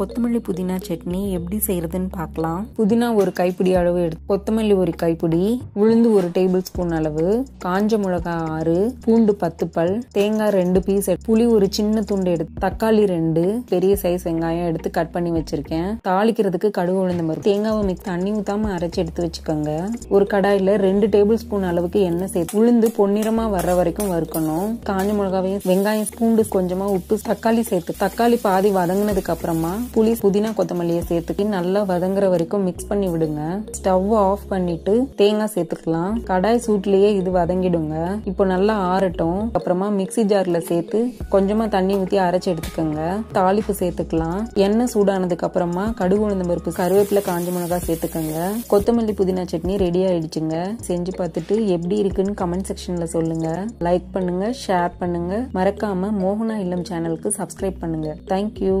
கொத்தமல்லி புதினா சட்னி எப்படி செய்யறதுன்னு பார்க்கலாம் புதினா ஒரு கைப்பிடி அளவு எடுத்து கொத்தமல்லி ஒரு கைப்பிடி உளுந்து ஒரு டேபிள் ஸ்பூன் அளவு காஞ்ச மிளகாய் ஆறு பூண்டு பத்து பல் தேங்காய் ரெண்டு பீஸ் புளி ஒரு சின்ன துண்டு எடுத்து தக்காளி ரெண்டு பெரிய சைஸ் வெங்காயம் எடுத்து கட் பண்ணி வச்சிருக்கேன் தாளிக்கிறதுக்கு கடுகு உளுந்த மாதிரி தேங்காவை மிக்ஸ் தண்ணி ஊத்தாம அரைச்சி எடுத்து வச்சுக்கோங்க ஒரு கடாயில ரெண்டு டேபிள் ஸ்பூன் அளவுக்கு எண்ணெய் சேர்த்து உளுந்து பொன்னிறமா வர்ற வரைக்கும் வறுக்கணும் காஞ்ச மிளகாவையும் வெங்காயம் பூண்டு கொஞ்சமா உப்பு தக்காளி சேர்த்து தக்காளி பாதி வதங்கினதுக்கு அப்புறமா புளி புதினா கொத்தமல்லியை சேர்த்துக்கி நல்லா வதங்குற வரைக்கும் மிக்ஸ் பண்ணி விடுங்க ஸ்டவ் ஆஃப் பண்ணிட்டு தேங்காய் சேர்த்துக்கலாம் கடாய் சூட்லயே இது வதங்கிடுங்க இப்போ நல்லா ஆறட்டும் அப்புறமா மிக்சி ஜார்ல சேர்த்து கொஞ்சமா தண்ணி ஊற்றி அரைச்சி எடுத்துக்கோங்க தாளிப்பு சேர்த்துக்கலாம் எண்ணெய் சூடானதுக்கு அப்புறமா கடுகு உளுந்த பருப்பு கருவேப்பில காஞ்ச மிளகாய் சேர்த்துக்கோங்க கொத்தமல்லி புதினா சட்னி ரெடி ஆயிடுச்சுங்க செஞ்சு பார்த்துட்டு எப்படி இருக்குன்னு கமெண்ட் செக்ஷன்ல சொல்லுங்க லைக் பண்ணுங்க ஷேர் பண்ணுங்க மறக்காம மோகனா இல்லம் சேனலுக்கு சப்ஸ்கிரைப் பண்ணுங்க தேங்க்யூ